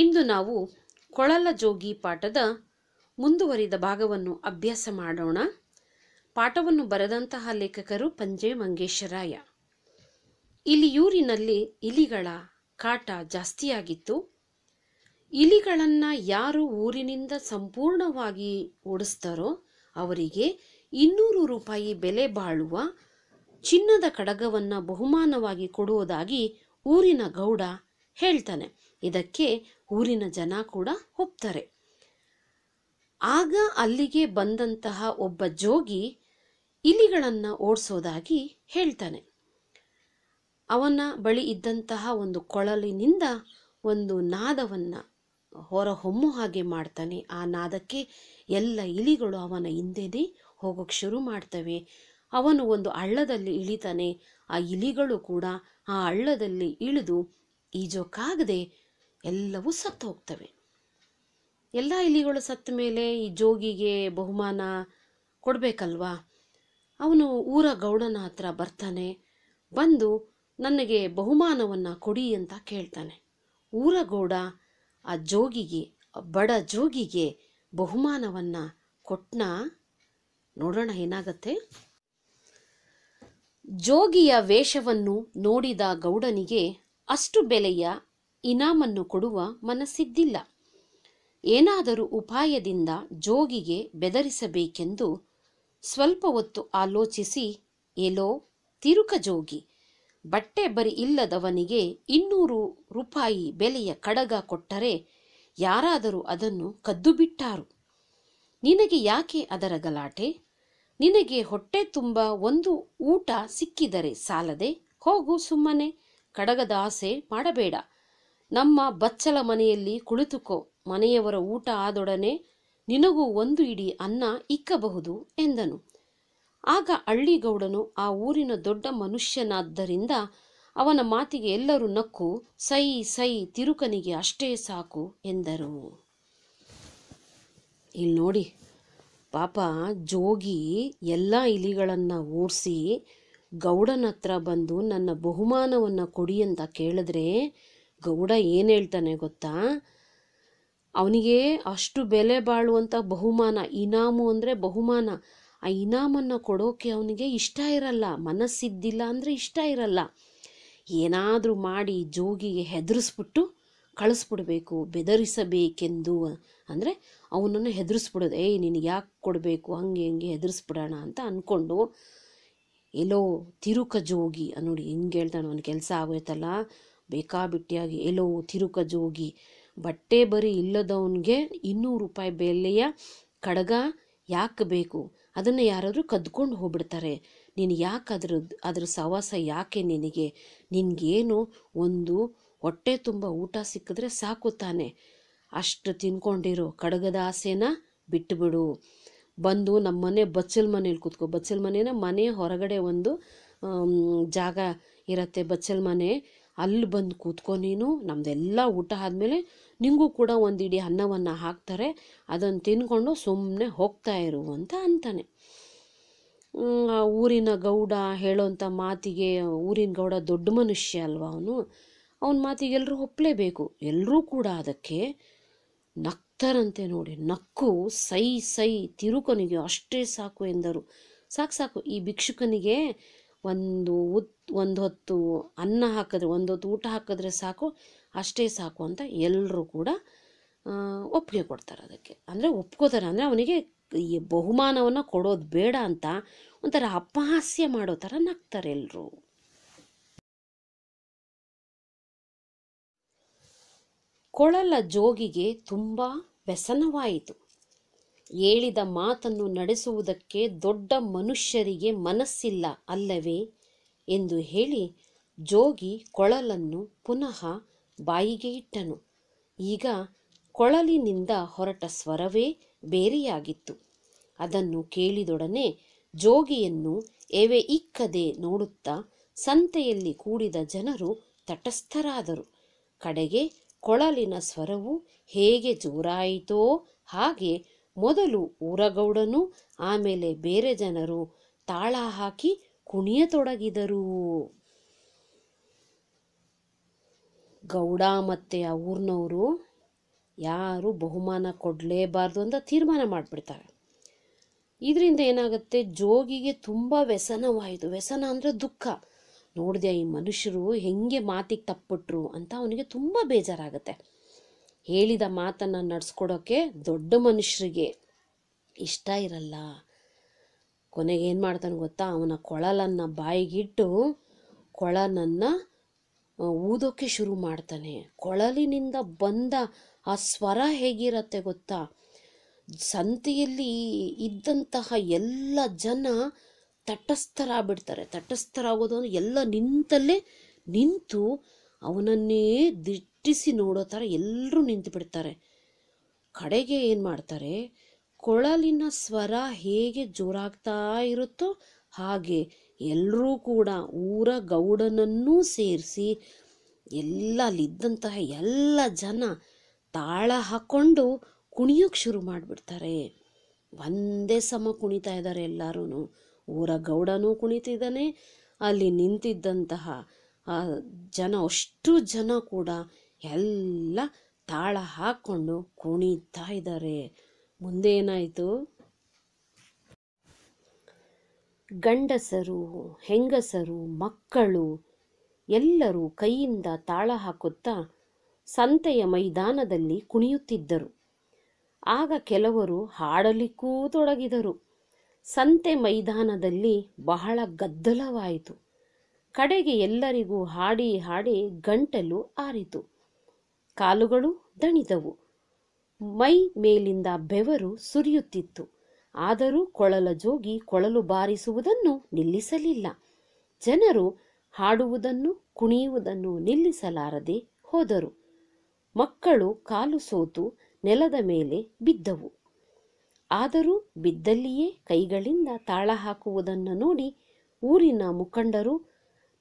ಇಂದು ನಾವು ಕೊಳಲ ಜೋಗಿ ಪಾಠದ ಮುಂದುವರಿದ ಭಾಗವನ್ನು ಅಭ್ಯಾಸ ಮಾಡೋಣ ಪಾಠವನ್ನು ಬರೆದಂತಹ ಲೇಖಕರು ಪಂಜೆ ಮಂಗೇಶರಾಯ ಇಲಿಯೂರಿನಲ್ಲಿ ಇಲಿಗಳ ಕಾಟ ಜಾಸ್ತಿಯಾಗಿತ್ತು ಇಲಿಗಳನ್ನು ಯಾರು ಊರಿನಿಂದ ಸಂಪೂರ್ಣವಾಗಿ ಓಡಿಸ್ತಾರೋ ಅವರಿಗೆ ಇನ್ನೂರು ರೂಪಾಯಿ ಬೆಲೆ ಬಾಳುವ ಚಿನ್ನದ ಕಡಗವನ್ನು ಬಹುಮಾನವಾಗಿ ಕೊಡುವುದಾಗಿ ಊರಿನ ಗೌಡ ಹೇಳ್ತಾನೆ ಇದಕ್ಕೆ ಊರಿನ ಜನ ಕೂಡ ಒಪ್ತಾರೆ ಆಗ ಅಲ್ಲಿಗೆ ಬಂದಂತಹ ಒಬ್ಬ ಜೋಗಿ ಇಲಿಗಳನ್ನು ಓಡಿಸೋದಾಗಿ ಹೇಳ್ತಾನೆ ಅವನ ಬಳಿ ಇದ್ದಂತಹ ಒಂದು ಕೊಳಲಿನಿಂದ ಒಂದು ನಾದವನ್ನು ಹೊರಹೊಮ್ಮು ಹಾಗೆ ಮಾಡ್ತಾನೆ ಆ ನಾದಕ್ಕೆ ಎಲ್ಲ ಇಲಿಗಳು ಅವನ ಹಿಂದೆದೇ ಹೋಗೋಕ್ಕೆ ಶುರು ಮಾಡ್ತವೆ ಅವನು ಒಂದು ಹಳ್ಳದಲ್ಲಿ ಇಳಿತಾನೆ ಆ ಇಲಿಗಳು ಕೂಡ ಆ ಹಳ್ಳದಲ್ಲಿ ಇಳಿದು ಈಜೋಕ್ಕಾಗದೆ ಎಲ್ಲವೂ ಸತ್ತು ಹೋಗ್ತವೆ ಎಲ್ಲ ಇಲಿಗಳು ಸತ್ತ ಮೇಲೆ ಈ ಜೋಗಿಗೆ ಬಹುಮಾನ ಕೊಡಬೇಕಲ್ವಾ ಅವನು ಊರ ಗೌಡನ ಹತ್ರ ಬರ್ತಾನೆ ಬಂದು ನನಗೆ ಬಹುಮಾನವನ್ನು ಕೊಡಿ ಅಂತ ಕೇಳ್ತಾನೆ ಊರ ಗೌಡ ಆ ಜೋಗಿಗೆ ಬಡ ಜೋಗಿಗೆ ಬಹುಮಾನವನ್ನು ಕೊಟ್ಟನ ನೋಡೋಣ ಏನಾಗತ್ತೆ ಜೋಗಿಯ ವೇಷವನ್ನು ನೋಡಿದ ಗೌಡನಿಗೆ ಅಷ್ಟು ಬೆಲೆಯ ಇನಾಮನ್ನು ಕೊಡುವ ಮನಸ್ಸಿದ್ದಿಲ್ಲ ಏನಾದರೂ ಉಪಾಯದಿಂದ ಜೋಗಿಗೆ ಬೆದರಿಸಬೇಕೆಂದು ಸ್ವಲ್ಪ ಹೊತ್ತು ಆಲೋಚಿಸಿ ಎಲೋ ತಿರುಕ ಜೋಗಿ ಬಟ್ಟೆ ಬರಿ ಇಲ್ಲದವನಿಗೆ ಇನ್ನೂರು ರೂಪಾಯಿ ಬೆಲೆಯ ಕಡಗ ಕೊಟ್ಟರೆ ಯಾರಾದರೂ ಅದನ್ನು ಕದ್ದು ಬಿಟ್ಟಾರು ನಿನಗೆ ಯಾಕೆ ಅದರ ಗಲಾಟೆ ನಿನಗೆ ಹೊಟ್ಟೆ ತುಂಬ ಒಂದು ಊಟ ಸಿಕ್ಕಿದರೆ ಸಾಲದೆ ಹೋಗು ಸುಮ್ಮನೆ ಆಸೆ ಮಾಡಬೇಡ ನಮ್ಮ ಬಚ್ಚಲ ಮನೆಯಲ್ಲಿ ಕುಳಿತುಕೋ ಮನೆಯವರ ಊಟ ಆದೊಡನೆ ನಿನಗೂ ಒಂದು ಇಡಿ ಅನ್ನ ಇಕ್ಕಬಹುದು ಎಂದನು ಆಗ ಹಳ್ಳಿಗೌಡನು ಆ ಊರಿನ ದೊಡ್ಡ ಮನುಷ್ಯನಾದ್ದರಿಂದ ಅವನ ಮಾತಿಗೆ ಎಲ್ಲರೂ ನಕ್ಕು ಸೈ ಸೈ ತಿರುಕನಿಗೆ ಅಷ್ಟೇ ಸಾಕು ಎಂದರು ಇಲ್ಲಿ ನೋಡಿ ಪಾಪ ಜೋಗಿ ಎಲ್ಲ ಇಲಿಗಳನ್ನು ಓಡಿಸಿ ಗೌಡನ ಹತ್ರ ಬಂದು ನನ್ನ ಬಹುಮಾನವನ್ನು ಕೊಡಿ ಅಂತ ಕೇಳಿದ್ರೆ ಗೌಡ ಏನು ಹೇಳ್ತಾನೆ ಗೊತ್ತಾ ಅವನಿಗೆ ಅಷ್ಟು ಬೆಲೆ ಬಾಳುವಂಥ ಬಹುಮಾನ ಇನಾಮು ಅಂದರೆ ಬಹುಮಾನ ಆ ಇನಾಮನ್ನು ಕೊಡೋಕೆ ಅವನಿಗೆ ಇಷ್ಟ ಇರಲ್ಲ ಮನಸ್ಸಿದ್ದಿಲ್ಲ ಅಂದರೆ ಇಷ್ಟ ಇರಲ್ಲ ಏನಾದರೂ ಮಾಡಿ ಜೋಗಿಗೆ ಹೆದರಿಸ್ಬಿಟ್ಟು ಕಳಿಸ್ಬಿಡ್ಬೇಕು ಬೆದರಿಸಬೇಕೆಂದು ಅಂದರೆ ಅವನನ್ನು ಹೆದರಿಸ್ಬಿಡೋದು ಏಯ್ ನಿನಗೆ ಯಾಕೆ ಕೊಡಬೇಕು ಹಂಗೆ ಹಂಗೆ ಹೆದರಿಸ್ಬಿಡೋಣ ಅಂತ ಅಂದ್ಕೊಂಡು ಎಲ್ಲೋ ತಿರುಕ ಜೋಗಿ ನೋಡಿ ಹಿಂಗೆ ಹೇಳ್ತಾನೆ ಅವನ ಕೆಲಸ ಆಗೋಯ್ತಲ್ಲ ಬೇಕಾಬಿಟ್ಟಿಯಾಗಿ ಎಲ್ಲೋ ತಿರುಕ ಜೋಗಿ ಬಟ್ಟೆ ಬರಿ ಇಲ್ಲದವನಿಗೆ ಇನ್ನೂರು ರೂಪಾಯಿ ಬೆಲೆಯ ಕಡಗ ಯಾಕೆ ಬೇಕು ಅದನ್ನು ಯಾರಾದರೂ ಕದ್ಕೊಂಡು ಹೋಗ್ಬಿಡ್ತಾರೆ ನೀನು ಯಾಕೆ ಅದ್ರ ಅದ್ರ ಸವಾಸ ಯಾಕೆ ನಿನಗೆ ನಿನಗೇನು ಒಂದು ಹೊಟ್ಟೆ ತುಂಬ ಊಟ ಸಿಕ್ಕಿದ್ರೆ ಸಾಕು ತಾನೆ ಅಷ್ಟು ತಿನ್ಕೊಂಡಿರೋ ಕಡಗದ ಆಸೆನ ಬಿಟ್ಟುಬಿಡು ಬಂದು ನಮ್ಮ ಮನೆ ಬಚ್ಚಲ್ ಮನೇಲಿ ಕೂತ್ಕೊ ಬಚ್ಚಲ್ ಮನೇನ ಮನೆ ಹೊರಗಡೆ ಒಂದು ಜಾಗ ಇರತ್ತೆ ಬಚ್ಚಲ್ ಮನೆ ಅಲ್ಲಿ ಬಂದು ಕೂತ್ಕೊ ನೀನು ನಮ್ಮದೆಲ್ಲ ಊಟ ಆದಮೇಲೆ ನಿಂಗೂ ಕೂಡ ಒಂದು ಇಡೀ ಅನ್ನವನ್ನು ಹಾಕ್ತಾರೆ ಅದನ್ನು ತಿನ್ಕೊಂಡು ಸುಮ್ಮನೆ ಹೋಗ್ತಾ ಇರು ಅಂತ ಅಂತಾನೆ ಊರಿನ ಗೌಡ ಹೇಳೋಂಥ ಮಾತಿಗೆ ಊರಿನ ಗೌಡ ದೊಡ್ಡ ಮನುಷ್ಯ ಅಲ್ವಾ ಅವನು ಅವನ ಮಾತಿಗೆ ಎಲ್ಲರೂ ಒಪ್ಪಲೇಬೇಕು ಎಲ್ಲರೂ ಕೂಡ ಅದಕ್ಕೆ ನಕ್ತರಂತೆ ನೋಡಿ ನಕ್ಕು ಸೈ ಸೈ ತಿರುಕನಿಗೆ ಅಷ್ಟೇ ಸಾಕು ಎಂದರು ಸಾಕು ಸಾಕು ಈ ಭಿಕ್ಷುಕನಿಗೆ ಒಂದು ಉತ್ ಒಂದು ಹೊತ್ತು ಅನ್ನ ಹಾಕಿದ್ರೆ ಒಂದು ಹೊತ್ತು ಊಟ ಹಾಕಿದ್ರೆ ಸಾಕು ಅಷ್ಟೇ ಸಾಕು ಅಂತ ಎಲ್ಲರೂ ಕೂಡ ಒಪ್ಪಿಗೆ ಕೊಡ್ತಾರೆ ಅದಕ್ಕೆ ಅಂದರೆ ಒಪ್ಕೋತಾರೆ ಅಂದರೆ ಅವನಿಗೆ ಈ ಬಹುಮಾನವನ್ನು ಕೊಡೋದು ಬೇಡ ಅಂತ ಒಂಥರ ಅಪಹಾಸ್ಯ ಮಾಡೋ ಥರ ನಗ್ತಾರೆ ಎಲ್ಲರೂ ಕೊಳಲ ಜೋಗಿಗೆ ತುಂಬ ವ್ಯಸನವಾಯಿತು ಹೇಳಿದ ಮಾತನ್ನು ನಡೆಸುವುದಕ್ಕೆ ದೊಡ್ಡ ಮನುಷ್ಯರಿಗೆ ಮನಸ್ಸಿಲ್ಲ ಅಲ್ಲವೇ ಎಂದು ಹೇಳಿ ಜೋಗಿ ಕೊಳಲನ್ನು ಪುನಃ ಬಾಯಿಗೆ ಇಟ್ಟನು ಈಗ ಕೊಳಲಿನಿಂದ ಹೊರಟ ಸ್ವರವೇ ಬೇರೆಯಾಗಿತ್ತು ಅದನ್ನು ಕೇಳಿದೊಡನೆ ಜೋಗಿಯನ್ನು ಎವೆ ಇಕ್ಕದೆ ನೋಡುತ್ತಾ ಸಂತೆಯಲ್ಲಿ ಕೂಡಿದ ಜನರು ತಟಸ್ಥರಾದರು ಕಡೆಗೆ ಕೊಳಲಿನ ಸ್ವರವು ಹೇಗೆ ಜೋರಾಯಿತೋ ಹಾಗೆ ಮೊದಲು ಊರಗೌಡನು ಆಮೇಲೆ ಬೇರೆ ಜನರು ತಾಳ ಹಾಕಿ ಕುಣಿಯತೊಡಗಿದರು ಗೌಡ ಮತ್ತೆ ಆ ಊರಿನವರು ಯಾರು ಬಹುಮಾನ ಕೊಡಲೇಬಾರ್ದು ಅಂತ ತೀರ್ಮಾನ ಮಾಡಿಬಿಡ್ತಾರೆ ಇದರಿಂದ ಏನಾಗುತ್ತೆ ಜೋಗಿಗೆ ತುಂಬ ವ್ಯಸನವಾಯಿತು ವ್ಯಸನ ಅಂದರೆ ದುಃಖ ನೋಡಿದೆ ಈ ಮನುಷ್ಯರು ಹೆಂಗೆ ಮಾತಿಗೆ ತಪ್ಪಿಟ್ರು ಅಂತ ಅವನಿಗೆ ತುಂಬ ಬೇಜಾರಾಗುತ್ತೆ ಹೇಳಿದ ಮಾತನ್ನು ನಡೆಸ್ಕೊಡೋಕ್ಕೆ ದೊಡ್ಡ ಮನುಷ್ಯರಿಗೆ ಇಷ್ಟ ಇರಲ್ಲ ಕೊನೆಗೆ ಏನು ಮಾಡ್ತಾನೆ ಗೊತ್ತಾ ಅವನ ಕೊಳಲನ್ನು ಬಾಯಿಗಿಟ್ಟು ಕೊಳಲನ್ನು ಊದೋಕ್ಕೆ ಶುರು ಮಾಡ್ತಾನೆ ಕೊಳಲಿನಿಂದ ಬಂದ ಆ ಸ್ವರ ಹೇಗಿರತ್ತೆ ಗೊತ್ತಾ ಸಂತೆಯಲ್ಲಿ ಇದ್ದಂತಹ ಎಲ್ಲ ಜನ ತಟಸ್ಥರಾಗ್ಬಿಡ್ತಾರೆ ತಟಸ್ಥರಾಗೋದು ಎಲ್ಲ ನಿಂತಲ್ಲೇ ನಿಂತು ಅವನನ್ನೇ ದಿ ಮುಟ್ಟಿಸಿ ನೋಡೋ ಥರ ಎಲ್ಲರೂ ನಿಂತು ಬಿಡ್ತಾರೆ ಕಡೆಗೆ ಏನು ಮಾಡ್ತಾರೆ ಕೊಳಲಿನ ಸ್ವರ ಹೇಗೆ ಜೋರಾಗ್ತಾ ಇರುತ್ತೋ ಹಾಗೆ ಎಲ್ಲರೂ ಕೂಡ ಊರ ಗೌಡನನ್ನೂ ಸೇರಿಸಿ ಎಲ್ಲ ಎಲ್ಲ ಜನ ತಾಳ ಹಾಕ್ಕೊಂಡು ಕುಣಿಯೋಕ್ಕೆ ಶುರು ಮಾಡಿಬಿಡ್ತಾರೆ ಒಂದೇ ಸಮ ಕುಣಿತಾ ಇದ್ದಾರೆ ಎಲ್ಲರೂ ಊರ ಗೌಡನೂ ಕುಣಿತಿದ್ದಾನೆ ಅಲ್ಲಿ ನಿಂತಿದ್ದಂತಹ ಜನ ಅಷ್ಟು ಜನ ಕೂಡ ಎಲ್ಲ ತಾಳ ಹಾಕ್ಕೊಂಡು ಕುಣಿತಾ ಇದ್ದಾರೆ ಮುಂದೆ ಏನಾಯಿತು ಗಂಡಸರು ಹೆಂಗಸರು ಮಕ್ಕಳು ಎಲ್ಲರೂ ಕೈಯಿಂದ ತಾಳ ಹಾಕುತ್ತಾ ಸಂತೆಯ ಮೈದಾನದಲ್ಲಿ ಕುಣಿಯುತ್ತಿದ್ದರು ಆಗ ಕೆಲವರು ಹಾಡಲಿಕ್ಕೂ ತೊಡಗಿದರು ಸಂತೆ ಮೈದಾನದಲ್ಲಿ ಬಹಳ ಗದ್ದಲವಾಯಿತು ಕಡೆಗೆ ಎಲ್ಲರಿಗೂ ಹಾಡಿ ಹಾಡಿ ಗಂಟಲು ಆರಿತು ಕಾಲುಗಳು ದಣಿದವು ಮೈ ಮೇಲಿಂದ ಬೆವರು ಸುರಿಯುತ್ತಿತ್ತು ಆದರೂ ಕೊಳಲ ಜೋಗಿ ಕೊಳಲು ಬಾರಿಸುವುದನ್ನು ನಿಲ್ಲಿಸಲಿಲ್ಲ ಜನರು ಹಾಡುವುದನ್ನು ಕುಣಿಯುವುದನ್ನು ನಿಲ್ಲಿಸಲಾರದೆ ಹೋದರು ಮಕ್ಕಳು ಕಾಲು ಸೋತು ನೆಲದ ಮೇಲೆ ಬಿದ್ದವು ಆದರೂ ಬಿದ್ದಲ್ಲಿಯೇ ಕೈಗಳಿಂದ ತಾಳ ಹಾಕುವುದನ್ನು ನೋಡಿ ಊರಿನ ಮುಖಂಡರು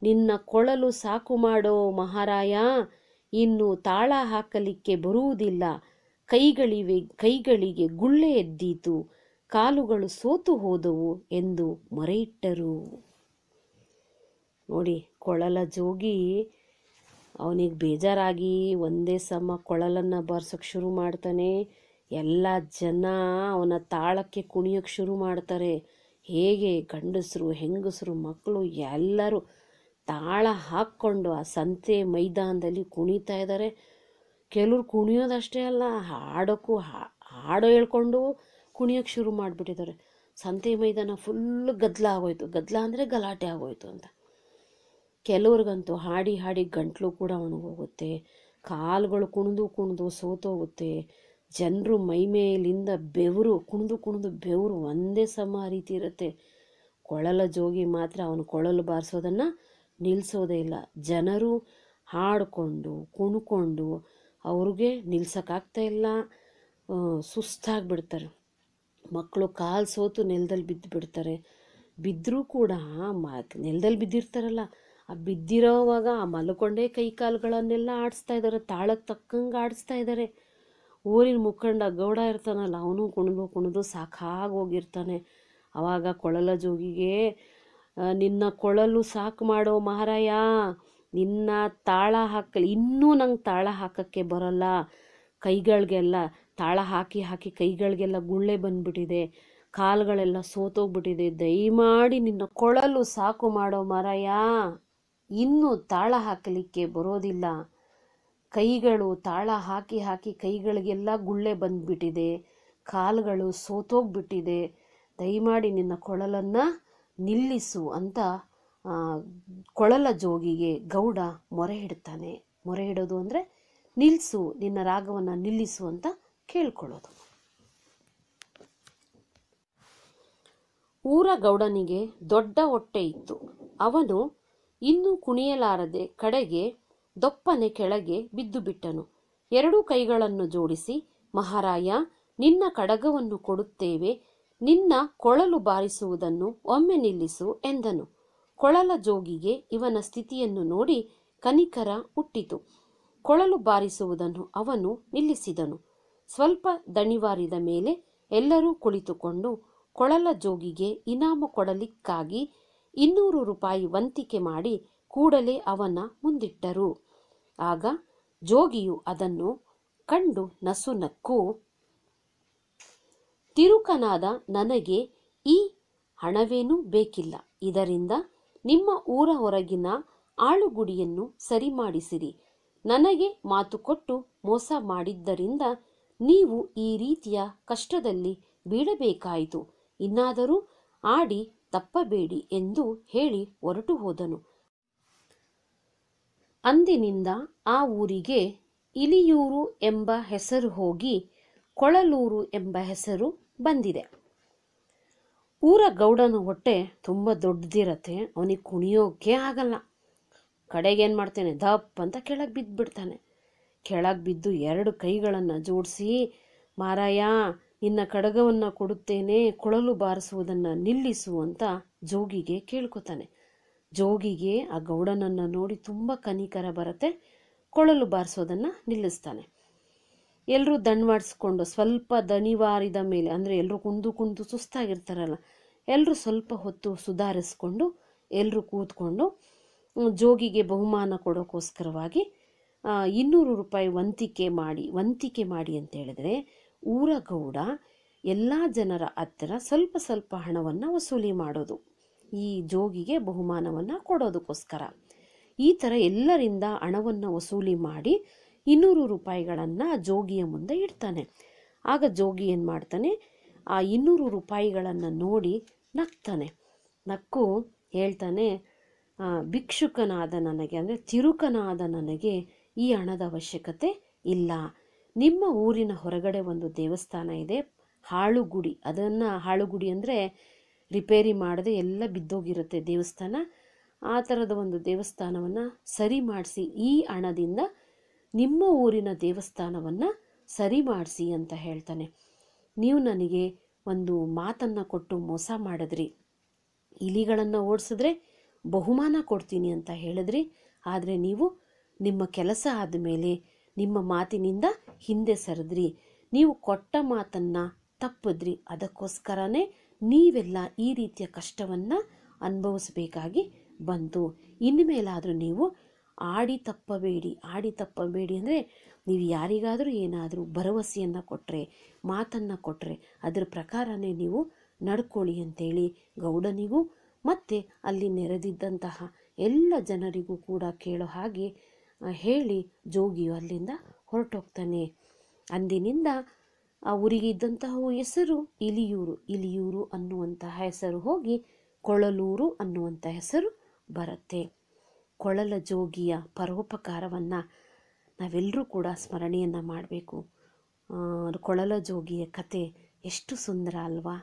ನಿನ್ನ ಕೊಳಲು ಸಾಕು ಮಾಡೋ ಮಹಾರಾಯ ಇನ್ನು ತಾಳ ಹಾಕಲಿಕ್ಕೆ ಬರುವುದಿಲ್ಲ ಕೈಗಳಿವೆ ಕೈಗಳಿಗೆ ಗುಳ್ಳೆ ಎದ್ದೀತು ಕಾಲುಗಳು ಸೋತು ಹೋದವು ಎಂದು ಮೊರೆಯಿಟ್ಟರು ನೋಡಿ ಕೊಳಲ ಜೋಗಿ ಅವನಿಗೆ ಬೇಜಾರಾಗಿ ಒಂದೇ ಸಮ ಕೊಳಲನ್ನು ಬಾರ್ಸೋಕ್ಕೆ ಶುರು ಮಾಡ್ತಾನೆ ಎಲ್ಲ ಜನ ಅವನ ತಾಳಕ್ಕೆ ಕುಣಿಯೋಕ್ಕೆ ಶುರು ಮಾಡ್ತಾರೆ ಹೇಗೆ ಗಂಡಸರು ಹೆಂಗಸರು ಮಕ್ಕಳು ಎಲ್ಲರೂ ತಾಳ ಹಾಕ್ಕೊಂಡು ಆ ಸಂತೆ ಮೈದಾನದಲ್ಲಿ ಕುಣಿತಾ ಇದ್ದಾರೆ ಕೆಲವ್ರು ಕುಣಿಯೋದಷ್ಟೇ ಅಲ್ಲ ಹಾಡೋಕ್ಕೂ ಹಾಡು ಹೇಳ್ಕೊಂಡು ಕುಣಿಯೋಕ್ಕೆ ಶುರು ಮಾಡಿಬಿಟ್ಟಿದ್ದಾರೆ ಸಂತೆ ಮೈದಾನ ಫುಲ್ ಗದ್ಲ ಆಗೋಯ್ತು ಗದ್ಲ ಅಂದರೆ ಗಲಾಟೆ ಆಗೋಯ್ತು ಅಂತ ಕೆಲವ್ರಿಗಂತೂ ಹಾಡಿ ಹಾಡಿ ಗಂಟ್ಲು ಕೂಡ ಒಣಗೋಗುತ್ತೆ ಕಾಲುಗಳು ಕುಣಿದು ಕುಣಿದು ಸೋತೋಗುತ್ತೆ ಜನರು ಮೈಮೇಲಿಂದ ಬೆವರು ಕುಣಿದು ಕುಣಿದು ಬೆವರು ಒಂದೇ ಸಮ ರೀತಿ ಇರುತ್ತೆ ಕೊಳಲ ಜೋಗಿ ಮಾತ್ರ ಅವನು ಕೊಳಲು ಬಾರಿಸೋದನ್ನು ನಿಲ್ಲಿಸೋದೇ ಇಲ್ಲ ಜನರು ಹಾಡಿಕೊಂಡು ಕುಣ್ಕೊಂಡು ಅವ್ರಿಗೆ ನಿಲ್ಸೋಕ್ಕಾಗ್ತಾ ಇಲ್ಲ ಸುಸ್ತಾಗಿಬಿಡ್ತಾರೆ ಮಕ್ಕಳು ಕಾಲು ಸೋತು ನೆಲದಲ್ಲಿ ಬಿದ್ದು ಬಿಡ್ತಾರೆ ಬಿದ್ದರೂ ಕೂಡ ನೆಲದಲ್ಲಿ ಬಿದ್ದಿರ್ತಾರಲ್ಲ ಆ ಬಿದ್ದಿರೋವಾಗ ಆ ಮಲ್ಕೊಂಡೇ ಕೈ ಕಾಲುಗಳನ್ನೆಲ್ಲ ಆಡಿಸ್ತಾ ಇದ್ದಾರೆ ತಾಳಕ್ಕೆ ತಕ್ಕಂಗೆ ಆಡಿಸ್ತಾ ಇದ್ದಾರೆ ಊರಿನ ಮುಖಂಡ ಗೌಡ ಇರ್ತಾನಲ್ಲ ಅವನು ಕುಣಿದು ಕುಣಿದು ಸಾಕಾಗಿ ಹೋಗಿರ್ತಾನೆ ಆವಾಗ ಕೊಳಲ ಜೋಗಿಗೆ ನಿನ್ನ ಕೊಳಲು ಸಾಕು ಮಾಡೋ ಮಹಾರಾಯ ನಿನ್ನ ತಾಳ ಹಾಕಲಿ ಇನ್ನೂ ನಂಗೆ ತಾಳ ಹಾಕೋಕ್ಕೆ ಬರಲ್ಲ ಕೈಗಳಿಗೆಲ್ಲ ತಾಳ ಹಾಕಿ ಹಾಕಿ ಕೈಗಳಿಗೆಲ್ಲ ಗುಳ್ಳೆ ಬಂದ್ಬಿಟ್ಟಿದೆ ಕಾಲುಗಳೆಲ್ಲ ಸೋತೋಗ್ಬಿಟ್ಟಿದೆ ದಯಮಾಡಿ ನಿನ್ನ ಕೊಳಲು ಸಾಕು ಮಾಡೋ ಮರಯ ಇನ್ನೂ ತಾಳ ಹಾಕಲಿಕ್ಕೆ ಬರೋದಿಲ್ಲ ಕೈಗಳು ತಾಳ ಹಾಕಿ ಹಾಕಿ ಕೈಗಳಿಗೆಲ್ಲ ಗುಳ್ಳೆ ಬಂದ್ಬಿಟ್ಟಿದೆ ಕಾಲುಗಳು ಸೋತೋಗ್ಬಿಟ್ಟಿದೆ ದಯಮಾಡಿ ನಿನ್ನ ಕೊಳಲನ್ನು ನಿಲ್ಲಿಸು ಅಂತ ಕೊಳಲ ಜೋಗಿಗೆ ಗೌಡ ಮೊರೆ ಹಿಡ್ತಾನೆ ಮೊರೆ ಹಿಡೋದು ಅಂದರೆ ನಿಲ್ಲಿಸು ನಿನ್ನ ರಾಗವನ್ನು ನಿಲ್ಲಿಸು ಅಂತ ಕೇಳ್ಕೊಳ್ಳೋದು ಊರ ಗೌಡನಿಗೆ ದೊಡ್ಡ ಹೊಟ್ಟೆ ಇತ್ತು ಅವನು ಇನ್ನೂ ಕುಣಿಯಲಾರದೆ ಕಡೆಗೆ ದೊಪ್ಪನೆ ಕೆಳಗೆ ಬಿದ್ದು ಬಿಟ್ಟನು ಎರಡೂ ಕೈಗಳನ್ನು ಜೋಡಿಸಿ ಮಹಾರಾಯ ನಿನ್ನ ಕಡಗವನ್ನು ಕೊಡುತ್ತೇವೆ ನಿನ್ನ ಕೊಳಲು ಬಾರಿಸುವುದನ್ನು ಒಮ್ಮೆ ನಿಲ್ಲಿಸು ಎಂದನು ಕೊಳಲ ಜೋಗಿಗೆ ಇವನ ಸ್ಥಿತಿಯನ್ನು ನೋಡಿ ಕನಿಕರ ಹುಟ್ಟಿತು ಕೊಳಲು ಬಾರಿಸುವುದನ್ನು ಅವನು ನಿಲ್ಲಿಸಿದನು ಸ್ವಲ್ಪ ದಣಿವಾರಿದ ಮೇಲೆ ಎಲ್ಲರೂ ಕುಳಿತುಕೊಂಡು ಕೊಳಲ ಜೋಗಿಗೆ ಇನಾಮು ಕೊಡಲಿಕ್ಕಾಗಿ ಇನ್ನೂರು ರೂಪಾಯಿ ವಂತಿಕೆ ಮಾಡಿ ಕೂಡಲೇ ಅವನ ಮುಂದಿಟ್ಟರು ಆಗ ಜೋಗಿಯು ಅದನ್ನು ಕಂಡು ನಸುನಕ್ಕು ತಿರುಕನಾದ ನನಗೆ ಈ ಹಣವೇನೂ ಬೇಕಿಲ್ಲ ಇದರಿಂದ ನಿಮ್ಮ ಊರ ಹೊರಗಿನ ಆಳುಗುಡಿಯನ್ನು ಸರಿ ಮಾಡಿಸಿರಿ ನನಗೆ ಮಾತು ಕೊಟ್ಟು ಮೋಸ ಮಾಡಿದ್ದರಿಂದ ನೀವು ಈ ರೀತಿಯ ಕಷ್ಟದಲ್ಲಿ ಬೀಳಬೇಕಾಯಿತು ಇನ್ನಾದರೂ ಆಡಿ ತಪ್ಪಬೇಡಿ ಎಂದು ಹೇಳಿ ಹೊರಟು ಹೋದನು ಅಂದಿನಿಂದ ಆ ಊರಿಗೆ ಇಲಿಯೂರು ಎಂಬ ಹೆಸರು ಹೋಗಿ ಕೊಳಲೂರು ಎಂಬ ಹೆಸರು ಬಂದಿದೆ ಊರ ಗೌಡನ ಹೊಟ್ಟೆ ತುಂಬ ದೊಡ್ಡದಿರತ್ತೆ ಅವನಿಗೆ ಕುಣಿಯೋಕೆ ಆಗಲ್ಲ ಕಡೆಗೆ ಏನು ಮಾಡ್ತಾನೆ ದಪ್ಪ ಅಂತ ಕೆಳಗೆ ಬಿದ್ದುಬಿಡ್ತಾನೆ ಕೆಳಗೆ ಬಿದ್ದು ಎರಡು ಕೈಗಳನ್ನು ಜೋಡಿಸಿ ಮಾರಾಯ ನಿನ್ನ ಕಡಗವನ್ನು ಕೊಡುತ್ತೇನೆ ಕೊಳಲು ಬಾರಿಸುವುದನ್ನು ನಿಲ್ಲಿಸು ಅಂತ ಜೋಗಿಗೆ ಕೇಳ್ಕೊತಾನೆ ಜೋಗಿಗೆ ಆ ಗೌಡನನ್ನು ನೋಡಿ ತುಂಬ ಕನಿಕರ ಬರುತ್ತೆ ಕೊಳಲು ಬಾರಿಸೋದನ್ನು ನಿಲ್ಲಿಸ್ತಾನೆ ಎಲ್ಲರೂ ದಣ್ವಾಡಿಸ್ಕೊಂಡು ಸ್ವಲ್ಪ ದಣಿವಾರಿದ ಮೇಲೆ ಅಂದರೆ ಎಲ್ಲರೂ ಕುಂದು ಕುಂದು ಸುಸ್ತಾಗಿರ್ತಾರಲ್ಲ ಎಲ್ಲರೂ ಸ್ವಲ್ಪ ಹೊತ್ತು ಸುಧಾರಿಸ್ಕೊಂಡು ಎಲ್ಲರೂ ಕೂತ್ಕೊಂಡು ಜೋಗಿಗೆ ಬಹುಮಾನ ಕೊಡೋಕ್ಕೋಸ್ಕರವಾಗಿ ಇನ್ನೂರು ರೂಪಾಯಿ ವಂತಿಕೆ ಮಾಡಿ ವಂತಿಕೆ ಮಾಡಿ ಅಂತ ಹೇಳಿದ್ರೆ ಊರ ಗೌಡ ಎಲ್ಲ ಜನರ ಹತ್ತಿರ ಸ್ವಲ್ಪ ಸ್ವಲ್ಪ ಹಣವನ್ನು ವಸೂಲಿ ಮಾಡೋದು ಈ ಜೋಗಿಗೆ ಬಹುಮಾನವನ್ನು ಕೊಡೋದಕ್ಕೋಸ್ಕರ ಈ ಥರ ಎಲ್ಲರಿಂದ ಹಣವನ್ನು ವಸೂಲಿ ಮಾಡಿ ಇನ್ನೂರು ರೂಪಾಯಿಗಳನ್ನು ಜೋಗಿಯ ಮುಂದೆ ಇಡ್ತಾನೆ ಆಗ ಜೋಗಿ ಏನು ಮಾಡ್ತಾನೆ ಆ ಇನ್ನೂರು ರೂಪಾಯಿಗಳನ್ನು ನೋಡಿ ನಗ್ತಾನೆ ನಕ್ಕು ಹೇಳ್ತಾನೆ ಭಿಕ್ಷುಕನಾದ ನನಗೆ ಅಂದರೆ ತಿರುಕನಾದ ನನಗೆ ಈ ಹಣದ ಅವಶ್ಯಕತೆ ಇಲ್ಲ ನಿಮ್ಮ ಊರಿನ ಹೊರಗಡೆ ಒಂದು ದೇವಸ್ಥಾನ ಇದೆ ಹಾಳುಗುಡಿ ಅದನ್ನು ಹಾಳುಗುಡಿ ಅಂದರೆ ರಿಪೇರಿ ಮಾಡದೆ ಎಲ್ಲ ಬಿದ್ದೋಗಿರುತ್ತೆ ದೇವಸ್ಥಾನ ಆ ಥರದ ಒಂದು ದೇವಸ್ಥಾನವನ್ನು ಸರಿ ಮಾಡಿಸಿ ಈ ಹಣದಿಂದ ನಿಮ್ಮ ಊರಿನ ದೇವಸ್ಥಾನವನ್ನು ಸರಿ ಮಾಡಿಸಿ ಅಂತ ಹೇಳ್ತಾನೆ ನೀವು ನನಗೆ ಒಂದು ಮಾತನ್ನು ಕೊಟ್ಟು ಮೋಸ ಮಾಡಿದ್ರಿ ಇಲಿಗಳನ್ನು ಓಡಿಸಿದ್ರೆ ಬಹುಮಾನ ಕೊಡ್ತೀನಿ ಅಂತ ಹೇಳಿದ್ರಿ ಆದರೆ ನೀವು ನಿಮ್ಮ ಕೆಲಸ ಆದಮೇಲೆ ನಿಮ್ಮ ಮಾತಿನಿಂದ ಹಿಂದೆ ಸರಿದ್ರಿ ನೀವು ಕೊಟ್ಟ ಮಾತನ್ನು ತಪ್ಪಿದ್ರಿ ಅದಕ್ಕೋಸ್ಕರನೇ ನೀವೆಲ್ಲ ಈ ರೀತಿಯ ಕಷ್ಟವನ್ನು ಅನುಭವಿಸಬೇಕಾಗಿ ಬಂತು ಇನ್ಮೇಲಾದರೂ ನೀವು ಆಡಿ ತಪ್ಪಬೇಡಿ ಆಡಿ ತಪ್ಪಬೇಡಿ ಅಂದರೆ ನೀವು ಯಾರಿಗಾದರೂ ಏನಾದರೂ ಭರವಸೆಯನ್ನು ಕೊಟ್ಟರೆ ಮಾತನ್ನು ಕೊಟ್ಟರೆ ಅದರ ಪ್ರಕಾರನೇ ನೀವು ನಡ್ಕೊಳ್ಳಿ ಅಂತೇಳಿ ಗೌಡನಿಗೂ ಮತ್ತು ಅಲ್ಲಿ ನೆರೆದಿದ್ದಂತಹ ಎಲ್ಲ ಜನರಿಗೂ ಕೂಡ ಕೇಳೋ ಹಾಗೆ ಹೇಳಿ ಜೋಗಿಯು ಅಲ್ಲಿಂದ ಹೊರಟೋಗ್ತಾನೆ ಅಂದಿನಿಂದ ಆ ಊರಿಗಿದ್ದಂತಹ ಹೆಸರು ಇಲಿಯೂರು ಇಲಿಯೂರು ಅನ್ನುವಂತಹ ಹೆಸರು ಹೋಗಿ ಕೊಳಲೂರು ಅನ್ನುವಂಥ ಹೆಸರು ಬರುತ್ತೆ ಕೊಳಲ ಜೋಗಿಯ ಪರೋಪಕಾರವನ್ನು ನಾವೆಲ್ಲರೂ ಕೂಡ ಸ್ಮರಣೆಯನ್ನು ಮಾಡಬೇಕು ಕೊಳಲ ಜೋಗಿಯ ಕತೆ ಎಷ್ಟು ಸುಂದರ ಅಲ್ವಾ